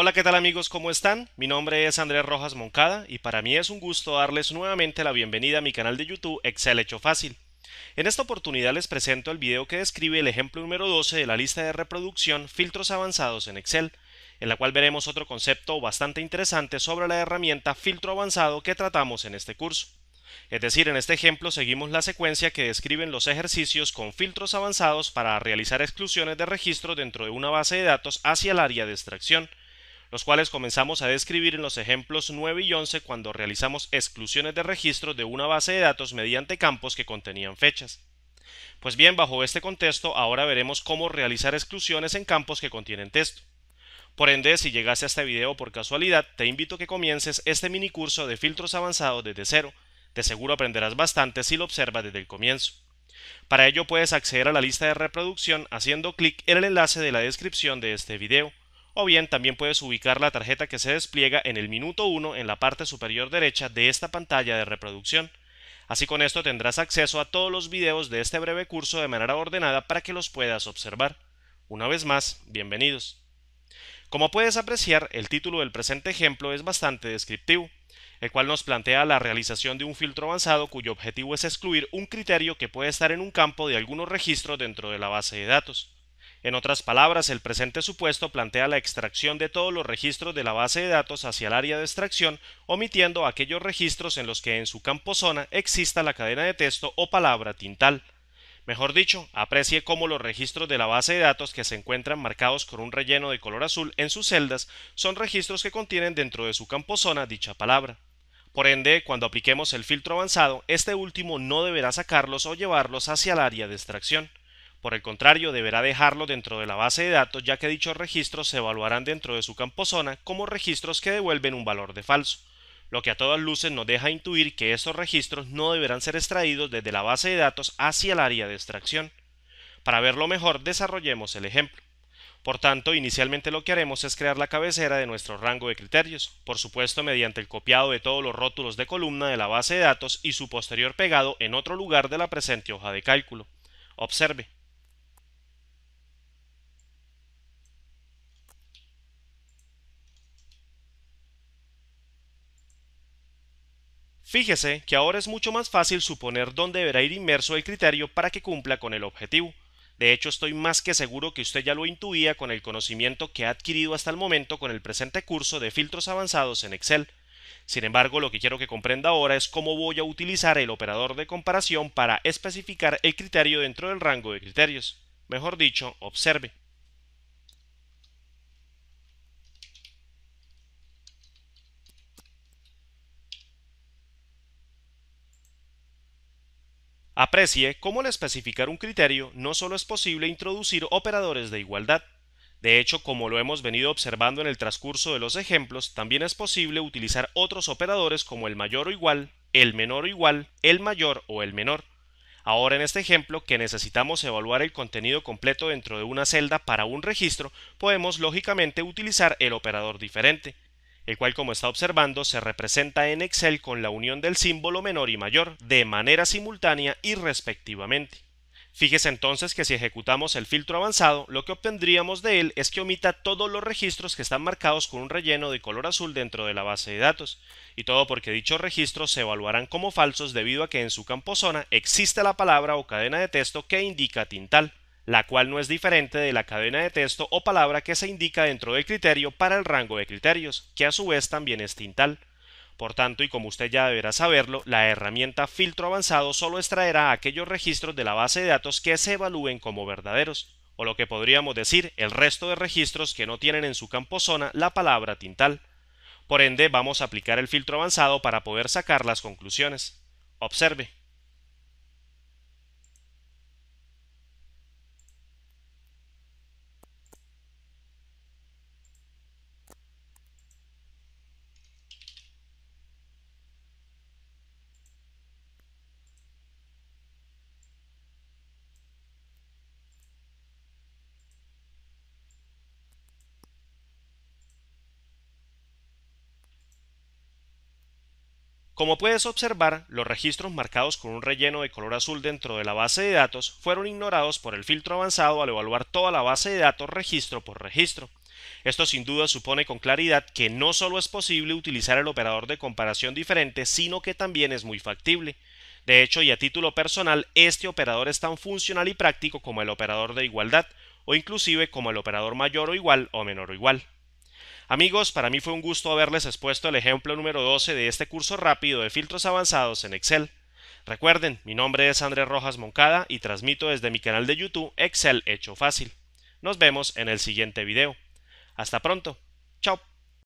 Hola, ¿qué tal amigos? ¿Cómo están? Mi nombre es Andrés Rojas Moncada y para mí es un gusto darles nuevamente la bienvenida a mi canal de YouTube Excel Hecho Fácil. En esta oportunidad les presento el video que describe el ejemplo número 12 de la lista de reproducción Filtros avanzados en Excel, en la cual veremos otro concepto bastante interesante sobre la herramienta Filtro avanzado que tratamos en este curso. Es decir, en este ejemplo seguimos la secuencia que describen los ejercicios con filtros avanzados para realizar exclusiones de registro dentro de una base de datos hacia el área de extracción los cuales comenzamos a describir en los ejemplos 9 y 11 cuando realizamos exclusiones de registro de una base de datos mediante campos que contenían fechas. Pues bien, bajo este contexto ahora veremos cómo realizar exclusiones en campos que contienen texto. Por ende, si llegaste a este video por casualidad, te invito a que comiences este mini curso de filtros avanzados desde cero. De seguro aprenderás bastante si lo observas desde el comienzo. Para ello puedes acceder a la lista de reproducción haciendo clic en el enlace de la descripción de este video o bien también puedes ubicar la tarjeta que se despliega en el minuto 1 en la parte superior derecha de esta pantalla de reproducción. Así con esto tendrás acceso a todos los videos de este breve curso de manera ordenada para que los puedas observar. Una vez más, bienvenidos. Como puedes apreciar, el título del presente ejemplo es bastante descriptivo, el cual nos plantea la realización de un filtro avanzado cuyo objetivo es excluir un criterio que puede estar en un campo de algunos registros dentro de la base de datos. En otras palabras, el presente supuesto plantea la extracción de todos los registros de la base de datos hacia el área de extracción, omitiendo aquellos registros en los que en su campo zona exista la cadena de texto o palabra tintal. Mejor dicho, aprecie cómo los registros de la base de datos que se encuentran marcados con un relleno de color azul en sus celdas son registros que contienen dentro de su campo zona dicha palabra. Por ende, cuando apliquemos el filtro avanzado, este último no deberá sacarlos o llevarlos hacia el área de extracción. Por el contrario, deberá dejarlo dentro de la base de datos ya que dichos registros se evaluarán dentro de su camposona como registros que devuelven un valor de falso, lo que a todas luces nos deja intuir que estos registros no deberán ser extraídos desde la base de datos hacia el área de extracción. Para verlo mejor, desarrollemos el ejemplo. Por tanto, inicialmente lo que haremos es crear la cabecera de nuestro rango de criterios, por supuesto mediante el copiado de todos los rótulos de columna de la base de datos y su posterior pegado en otro lugar de la presente hoja de cálculo. Observe, Fíjese que ahora es mucho más fácil suponer dónde deberá ir inmerso el criterio para que cumpla con el objetivo. De hecho, estoy más que seguro que usted ya lo intuía con el conocimiento que ha adquirido hasta el momento con el presente curso de filtros avanzados en Excel. Sin embargo, lo que quiero que comprenda ahora es cómo voy a utilizar el operador de comparación para especificar el criterio dentro del rango de criterios. Mejor dicho, observe. Aprecie cómo al especificar un criterio no solo es posible introducir operadores de igualdad, de hecho, como lo hemos venido observando en el transcurso de los ejemplos, también es posible utilizar otros operadores como el mayor o igual, el menor o igual, el mayor o el menor. Ahora en este ejemplo, que necesitamos evaluar el contenido completo dentro de una celda para un registro, podemos lógicamente utilizar el operador diferente el cual como está observando se representa en Excel con la unión del símbolo menor y mayor de manera simultánea y respectivamente. Fíjese entonces que si ejecutamos el filtro avanzado, lo que obtendríamos de él es que omita todos los registros que están marcados con un relleno de color azul dentro de la base de datos, y todo porque dichos registros se evaluarán como falsos debido a que en su campo zona existe la palabra o cadena de texto que indica tintal la cual no es diferente de la cadena de texto o palabra que se indica dentro del criterio para el rango de criterios, que a su vez también es tintal. Por tanto, y como usted ya deberá saberlo, la herramienta filtro avanzado solo extraerá aquellos registros de la base de datos que se evalúen como verdaderos, o lo que podríamos decir, el resto de registros que no tienen en su campo zona la palabra tintal. Por ende, vamos a aplicar el filtro avanzado para poder sacar las conclusiones. Observe. Como puedes observar, los registros marcados con un relleno de color azul dentro de la base de datos fueron ignorados por el filtro avanzado al evaluar toda la base de datos registro por registro. Esto sin duda supone con claridad que no solo es posible utilizar el operador de comparación diferente, sino que también es muy factible. De hecho, y a título personal, este operador es tan funcional y práctico como el operador de igualdad, o inclusive como el operador mayor o igual o menor o igual. Amigos, para mí fue un gusto haberles expuesto el ejemplo número 12 de este curso rápido de filtros avanzados en Excel. Recuerden, mi nombre es Andrés Rojas Moncada y transmito desde mi canal de YouTube Excel Hecho Fácil. Nos vemos en el siguiente video. Hasta pronto. Chao.